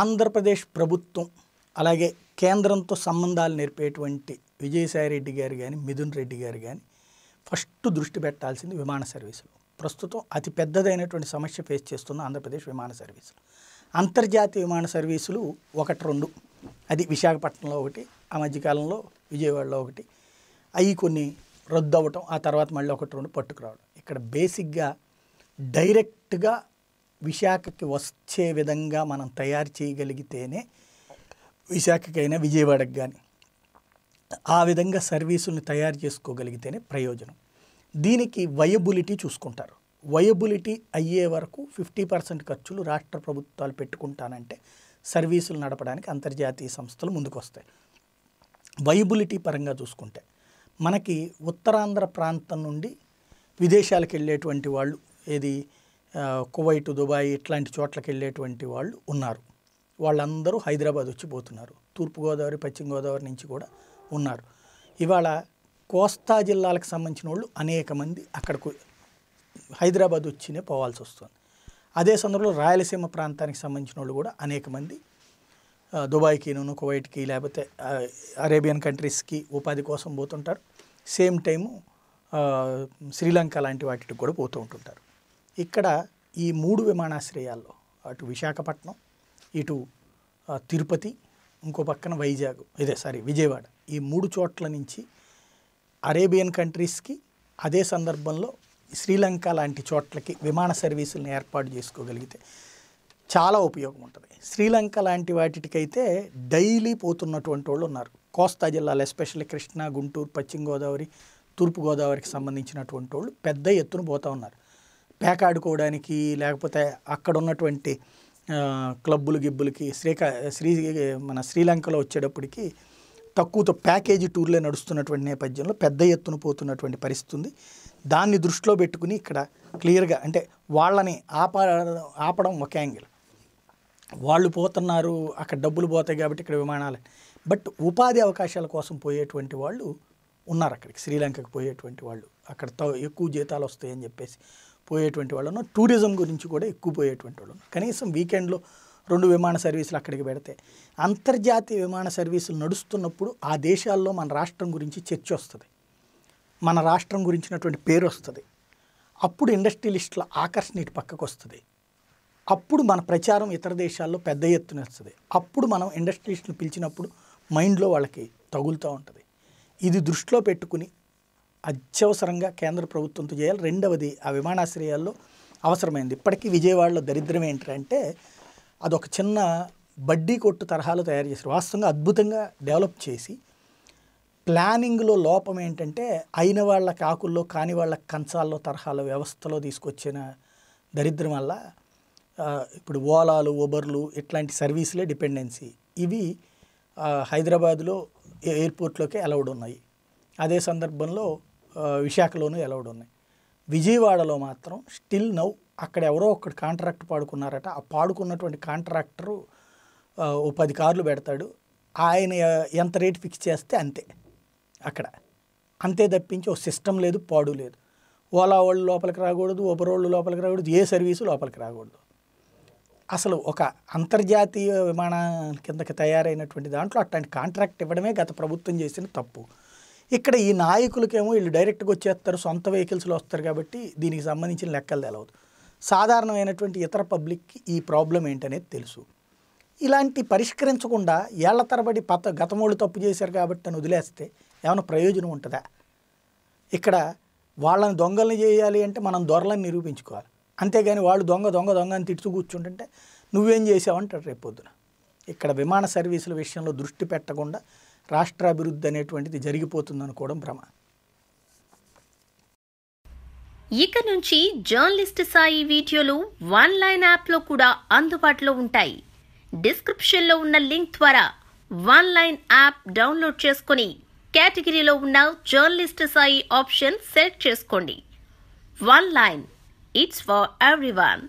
ఆంధ్రప్రదేశ్ ప్రభుత్వం అలాగే కేంద్రంతో సంబంధాలు నేర్పేటువంటి విజయసాయిరెడ్డి గారు కానీ మిథున్ రెడ్డి గారు కానీ ఫస్ట్ దృష్టి పెట్టాల్సింది విమాన సర్వీసులు ప్రస్తుతం అతి పెద్దదైనటువంటి సమస్య ఫేస్ చేస్తున్న ఆంధ్రప్రదేశ్ విమాన సర్వీసులు అంతర్జాతీయ విమాన సర్వీసులు ఒకటి రెండు అది విశాఖపట్నంలో ఒకటి ఆ మధ్యకాలంలో విజయవాడలో ఒకటి అవి కొన్ని రద్దు అవ్వటం ఆ తర్వాత మళ్ళీ ఒకటి రెండు పట్టుకురావడం ఇక్కడ బేసిక్గా డైరెక్ట్గా విశాఖకి వచ్చే విధంగా మనం తయారు చేయగలిగితేనే విశాఖకైనా విజయవాడకు కానీ ఆ విధంగా సర్వీసుల్ని తయారు చేసుకోగలిగితేనే ప్రయోజనం దీనికి వయబులిటీ చూసుకుంటారు వయబులిటీ అయ్యే వరకు ఫిఫ్టీ పర్సెంట్ ఖర్చులు రాష్ట్ర ప్రభుత్వాలు పెట్టుకుంటానంటే సర్వీసులు నడపడానికి అంతర్జాతీయ సంస్థలు ముందుకొస్తాయి వయబులిటీ పరంగా చూసుకుంటే మనకి ఉత్తరాంధ్ర ప్రాంతం నుండి విదేశాలకు వెళ్ళేటువంటి వాళ్ళు ఏది కువైట్ దుబాయ్ ఇట్లాంటి చోట్లకి వెళ్ళేటువంటి వాళ్ళు ఉన్నారు వాళ్ళందరూ హైదరాబాద్ వచ్చి పోతున్నారు తూర్పుగోదావరి పశ్చిమ గోదావరి నుంచి కూడా ఉన్నారు ఇవాళ కోస్తా జిల్లాలకు సంబంధించిన వాళ్ళు అనేక మంది అక్కడకు హైదరాబాద్ వచ్చినే పోవాల్సి వస్తుంది అదే సందర్భంలో రాయలసీమ ప్రాంతానికి సంబంధించిన వాళ్ళు కూడా అనేక మంది దుబాయ్కిను కువైట్కి లేకపోతే అరేబియన్ కంట్రీస్కి ఉపాధి కోసం పోతుంటారు సేమ్ టైము శ్రీలంక లాంటి వాటికి కూడా పోతూ ఉంటుంటారు ఇక్కడ ఈ మూడు విమానాశ్రయాల్లో అటు విశాఖపట్నం ఇటు తిరుపతి ఇంకో పక్కన వైజాగ్ ఇదే సారీ విజయవాడ ఈ మూడు చోట్ల నుంచి అరేబియన్ కంట్రీస్కి అదే సందర్భంలో శ్రీలంక లాంటి చోట్లకి విమాన సర్వీసులను ఏర్పాటు చేసుకోగలిగితే చాలా ఉపయోగం ఉంటుంది శ్రీలంక లాంటి వాటికైతే డైలీ పోతున్నటువంటి వాళ్ళు ఉన్నారు కోస్తా జిల్లాలో ఎస్పెషల్లీ కృష్ణా గుంటూరు పశ్చిమ గోదావరి తూర్పుగోదావరికి సంబంధించినటువంటి వాళ్ళు పెద్ద ఎత్తున పోతూ ఉన్నారు ప్యాక్ ఆడుకోవడానికి లేకపోతే అక్కడ ఉన్నటువంటి క్లబ్బులు గిబ్బులకి శ్రీకా శ్రీ మన శ్రీలంకలో వచ్చేటప్పటికి తక్కువతో ప్యాకేజీ టూర్లే నడుస్తున్నటువంటి నేపథ్యంలో పెద్ద ఎత్తున పోతున్నటువంటి పరిస్థితి ఉంది దాన్ని దృష్టిలో పెట్టుకుని ఇక్కడ క్లియర్గా అంటే వాళ్ళని ఆప ఆపడం ఒక యాంగిల్ వాళ్ళు పోతున్నారు అక్కడ డబ్బులు పోతాయి కాబట్టి ఇక్కడ విమానాలు బట్ ఉపాధి అవకాశాల కోసం పోయేటువంటి వాళ్ళు ఉన్నారు అక్కడికి శ్రీలంకకు పోయేటువంటి వాళ్ళు అక్కడ ఎక్కువ జీతాలు వస్తాయని చెప్పేసి పోయేటువంటి వాళ్ళను టూరిజం గురించి కూడా ఎక్కువ పోయేటువంటి వాళ్ళను కనీసం వీకెండ్లో రెండు విమాన సర్వీసులు అక్కడికి పెడితే అంతర్జాతీయ విమాన సర్వీసులు నడుస్తున్నప్పుడు ఆ దేశాల్లో మన రాష్ట్రం గురించి చర్చ వస్తుంది మన రాష్ట్రం గురించినటువంటి పేరు వస్తుంది అప్పుడు ఇండస్ట్రియలిస్టుల ఆకర్షణ ఇటు పక్కకు వస్తుంది అప్పుడు మన ప్రచారం ఇతర దేశాల్లో పెద్ద ఎత్తున వస్తుంది అప్పుడు మనం ఇండస్ట్రియలిస్టులు పిలిచినప్పుడు మైండ్లో వాళ్ళకి తగులుతూ ఉంటుంది ఇది దృష్టిలో పెట్టుకుని అత్యవసరంగా కేంద్ర ప్రభుత్వంతో చేయాలి రెండవది ఆ విమానాశ్రయాల్లో అవసరమైంది ఇప్పటికీ విజయవాడలో దరిద్రం ఏంటంటే అదొక చిన్న బడ్డీ కొట్టు తరహాలో తయారు చేశారు వాస్తవంగా అద్భుతంగా డెవలప్ చేసి ప్లానింగ్లో లోపం ఏంటంటే అయిన వాళ్ళ కాకుల్లో కాని వాళ్ళ కంచాల్లో తరహాలో వ్యవస్థలో తీసుకొచ్చిన దరిద్రం వల్ల ఇప్పుడు ఓలాలు ఓబర్లు ఇట్లాంటి సర్వీసులే డిపెండెన్సీ ఇవి హైదరాబాద్లో ఎయిర్పోర్ట్లోకే అలౌడ్ ఉన్నాయి అదే సందర్భంలో విశాఖలోనూ ఎలవడ్ ఉన్నాయి విజయవాడలో మాత్రం స్టిల్ నౌ అక్కడ ఎవరో ఒకటి కాంట్రాక్ట్ పాడుకున్నారట ఆ పాడుకున్నటువంటి కాంట్రాక్టరు ఓ పది కార్లు పెడతాడు ఆయన ఎంత రేట్ ఫిక్స్ చేస్తే అంతే అక్కడ అంతే తప్పించి ఓ సిస్టమ్ లేదు పాడు లేదు ఓలా వాళ్ళు లోపలికి రాకూడదు ఒబరోళ్ళు లోపలికి రాకూడదు ఏ సర్వీసు లోపలికి రాకూడదు అసలు ఒక అంతర్జాతీయ విమానం కిందకి తయారైనటువంటి దాంట్లో అట్లాంటి కాంట్రాక్ట్ ఇవ్వడమే గత ప్రభుత్వం చేసిన తప్పు ఇక్కడ ఈ నాయకులకేమో వీళ్ళు డైరెక్ట్గా వచ్చేస్తారు సొంత వెహికల్స్లో వస్తారు కాబట్టి దీనికి సంబంధించిన లెక్కలు తెలవదు సాధారణమైనటువంటి ఇతర పబ్లిక్కి ఈ ప్రాబ్లం ఏంటనేది తెలుసు ఇలాంటి పరిష్కరించకుండా ఏళ్ల తరబడి పత గతమోళ్ళు తప్పు చేశారు కాబట్టి అని వదిలేస్తే ఏమైనా ప్రయోజనం ఉంటుందా ఇక్కడ వాళ్ళని దొంగల్ని చేయాలి అంటే మనం దొరలని నిరూపించుకోవాలి అంతేగాని వాళ్ళు దొంగ దొంగ దొంగ అని తిట్టు కూర్చుంటుంటే నువ్వేం చేసావంటారు రేపొద్దున ఇక్కడ విమాన సర్వీసుల విషయంలో దృష్టి పెట్టకుండా రాష్ట్రాభివృద్ధి అనేటువంటిది జరిగిపోతుందని కూడా భ్రమ ఇక నుంచి జర్నలిస్ట్ సాయి వీడియోలు వన్ లైన్ యాప్లో కూడా అందుబాటులో ఉంటాయి డిస్క్రిప్షన్లో ఉన్న లింక్ ద్వారా వన్ లైన్ యాప్ డౌన్లోడ్ చేసుకుని కేటగిరీలో ఉన్న జర్నలిస్ట్ సాయి ఆప్షన్ సెలెక్ట్ చేసుకోండి one line it's for everyone